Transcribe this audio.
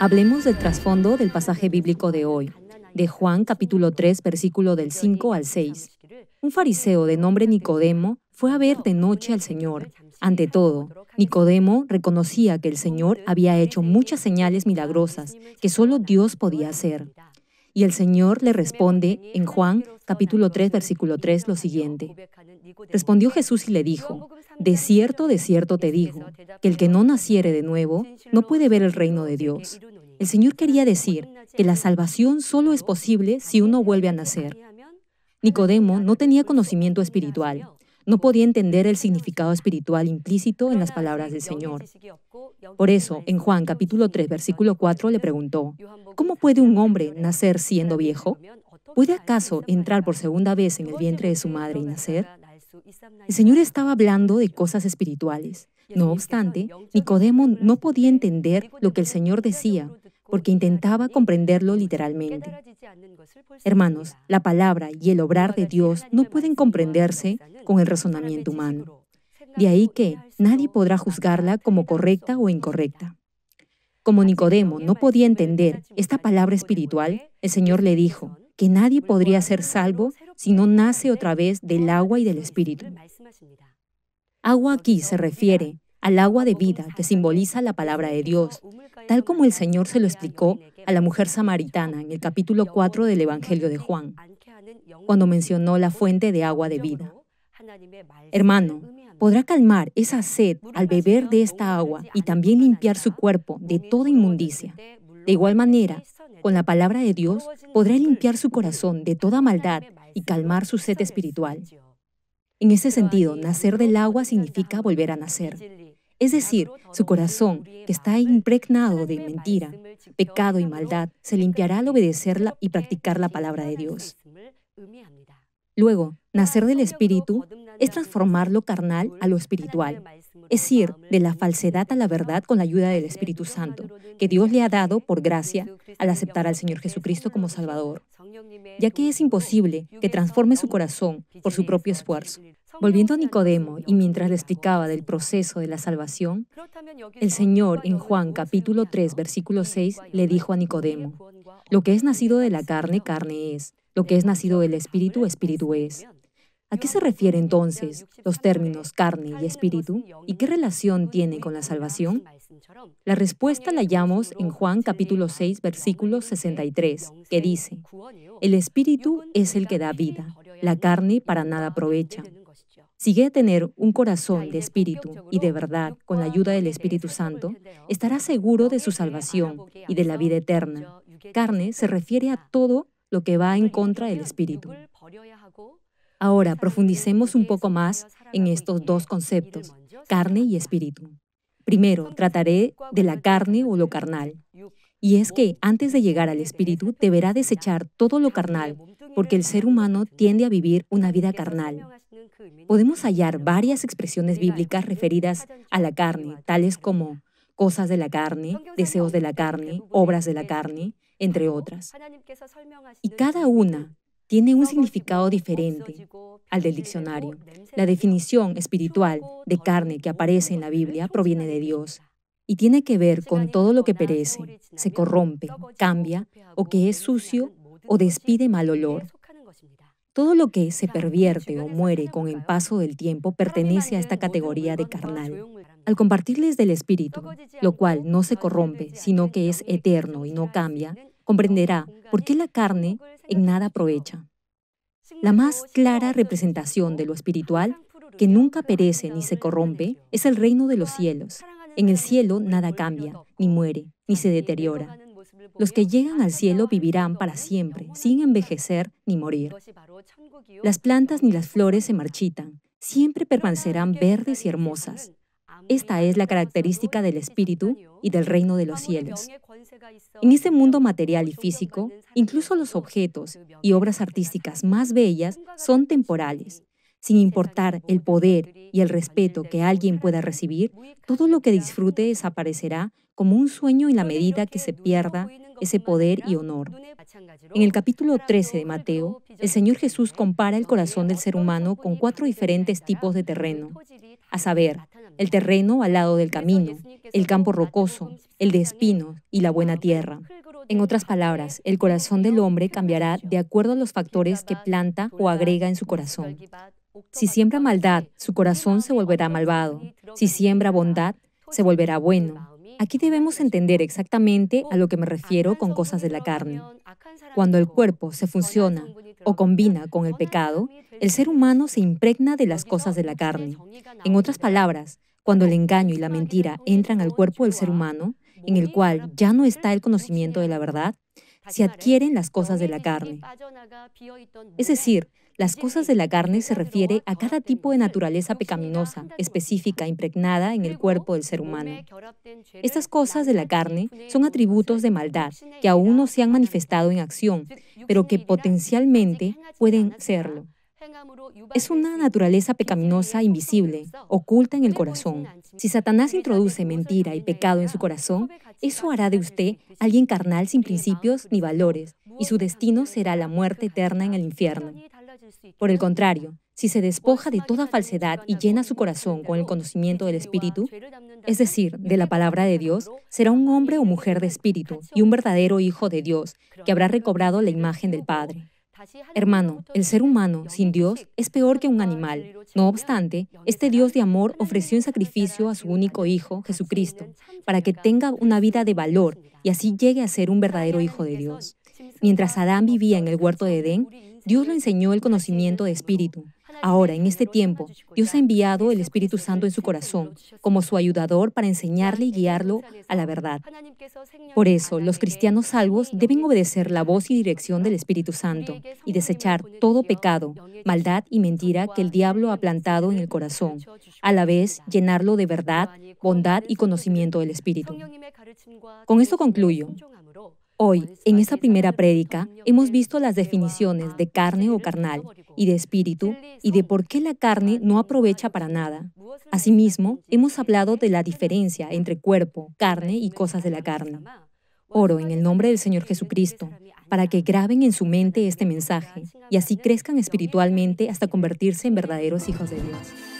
Hablemos del trasfondo del pasaje bíblico de hoy, de Juan capítulo 3, versículo del 5 al 6. Un fariseo de nombre Nicodemo fue a ver de noche al Señor. Ante todo, Nicodemo reconocía que el Señor había hecho muchas señales milagrosas que solo Dios podía hacer. Y el Señor le responde en Juan capítulo 3, versículo 3 lo siguiente. Respondió Jesús y le dijo, De cierto, de cierto te digo, que el que no naciere de nuevo no puede ver el reino de Dios. El Señor quería decir que la salvación solo es posible si uno vuelve a nacer. Nicodemo no tenía conocimiento espiritual, no podía entender el significado espiritual implícito en las palabras del Señor. Por eso, en Juan capítulo 3, versículo 4 le preguntó, ¿cómo puede un hombre nacer siendo viejo? ¿Puede acaso entrar por segunda vez en el vientre de su madre y nacer? El Señor estaba hablando de cosas espirituales. No obstante, Nicodemo no podía entender lo que el Señor decía, porque intentaba comprenderlo literalmente. Hermanos, la palabra y el obrar de Dios no pueden comprenderse con el razonamiento humano. De ahí que nadie podrá juzgarla como correcta o incorrecta. Como Nicodemo no podía entender esta palabra espiritual, el Señor le dijo, que nadie podría ser salvo si no nace otra vez del agua y del Espíritu. Agua aquí se refiere al agua de vida que simboliza la palabra de Dios, tal como el Señor se lo explicó a la mujer samaritana en el capítulo 4 del Evangelio de Juan, cuando mencionó la fuente de agua de vida. Hermano, podrá calmar esa sed al beber de esta agua y también limpiar su cuerpo de toda inmundicia. De igual manera, con la palabra de Dios podrá limpiar su corazón de toda maldad y calmar su sed espiritual. En ese sentido, nacer del agua significa volver a nacer. Es decir, su corazón, que está impregnado de mentira, pecado y maldad, se limpiará al obedecerla y practicar la palabra de Dios. Luego, nacer del Espíritu es transformar lo carnal a lo espiritual, es ir de la falsedad a la verdad con la ayuda del Espíritu Santo, que Dios le ha dado por gracia al aceptar al Señor Jesucristo como Salvador, ya que es imposible que transforme su corazón por su propio esfuerzo. Volviendo a Nicodemo y mientras le explicaba del proceso de la salvación, el Señor en Juan capítulo 3 versículo 6 le dijo a Nicodemo, lo que es nacido de la carne, carne es, lo que es nacido del Espíritu, Espíritu es. ¿A qué se refiere entonces los términos carne y espíritu? ¿Y qué relación tiene con la salvación? La respuesta la hallamos en Juan capítulo 6, versículo 63, que dice, El espíritu es el que da vida, la carne para nada aprovecha. Sigue tener un corazón de espíritu y de verdad con la ayuda del Espíritu Santo, estará seguro de su salvación y de la vida eterna. Carne se refiere a todo lo que va en contra del espíritu. Ahora profundicemos un poco más en estos dos conceptos, carne y espíritu. Primero, trataré de la carne o lo carnal. Y es que antes de llegar al espíritu deberá desechar todo lo carnal, porque el ser humano tiende a vivir una vida carnal. Podemos hallar varias expresiones bíblicas referidas a la carne, tales como cosas de la carne, deseos de la carne, obras de la carne, entre otras. Y cada una tiene un significado diferente al del diccionario. La definición espiritual de carne que aparece en la Biblia proviene de Dios y tiene que ver con todo lo que perece, se corrompe, cambia o que es sucio o despide mal olor. Todo lo que se pervierte o muere con el paso del tiempo pertenece a esta categoría de carnal. Al compartirles del espíritu, lo cual no se corrompe, sino que es eterno y no cambia, comprenderá por qué la carne en nada aprovecha. La más clara representación de lo espiritual, que nunca perece ni se corrompe, es el reino de los cielos. En el cielo nada cambia, ni muere, ni se deteriora. Los que llegan al cielo vivirán para siempre, sin envejecer ni morir. Las plantas ni las flores se marchitan, siempre permanecerán verdes y hermosas. Esta es la característica del espíritu y del reino de los cielos. En este mundo material y físico, incluso los objetos y obras artísticas más bellas son temporales sin importar el poder y el respeto que alguien pueda recibir, todo lo que disfrute desaparecerá como un sueño en la medida que se pierda ese poder y honor. En el capítulo 13 de Mateo, el Señor Jesús compara el corazón del ser humano con cuatro diferentes tipos de terreno, a saber, el terreno al lado del camino, el campo rocoso, el de espino y la buena tierra. En otras palabras, el corazón del hombre cambiará de acuerdo a los factores que planta o agrega en su corazón. Si siembra maldad, su corazón se volverá malvado. Si siembra bondad, se volverá bueno. Aquí debemos entender exactamente a lo que me refiero con cosas de la carne. Cuando el cuerpo se funciona o combina con el pecado, el ser humano se impregna de las cosas de la carne. En otras palabras, cuando el engaño y la mentira entran al cuerpo del ser humano, en el cual ya no está el conocimiento de la verdad, se adquieren las cosas de la carne. Es decir, las cosas de la carne se refiere a cada tipo de naturaleza pecaminosa, específica, impregnada en el cuerpo del ser humano. Estas cosas de la carne son atributos de maldad que aún no se han manifestado en acción, pero que potencialmente pueden serlo. Es una naturaleza pecaminosa invisible, oculta en el corazón. Si Satanás introduce mentira y pecado en su corazón, eso hará de usted alguien carnal sin principios ni valores, y su destino será la muerte eterna en el infierno. Por el contrario, si se despoja de toda falsedad y llena su corazón con el conocimiento del Espíritu, es decir, de la palabra de Dios, será un hombre o mujer de Espíritu y un verdadero hijo de Dios, que habrá recobrado la imagen del Padre. Hermano, el ser humano sin Dios es peor que un animal. No obstante, este Dios de amor ofreció en sacrificio a su único Hijo, Jesucristo, para que tenga una vida de valor y así llegue a ser un verdadero Hijo de Dios. Mientras Adán vivía en el huerto de Edén, Dios le enseñó el conocimiento de espíritu. Ahora, en este tiempo, Dios ha enviado el Espíritu Santo en su corazón como su ayudador para enseñarle y guiarlo a la verdad. Por eso, los cristianos salvos deben obedecer la voz y dirección del Espíritu Santo y desechar todo pecado, maldad y mentira que el diablo ha plantado en el corazón, a la vez llenarlo de verdad, bondad y conocimiento del Espíritu. Con esto concluyo. Hoy, en esta primera prédica, hemos visto las definiciones de carne o carnal y de espíritu y de por qué la carne no aprovecha para nada. Asimismo, hemos hablado de la diferencia entre cuerpo, carne y cosas de la carne. Oro en el nombre del Señor Jesucristo para que graben en su mente este mensaje y así crezcan espiritualmente hasta convertirse en verdaderos hijos de Dios.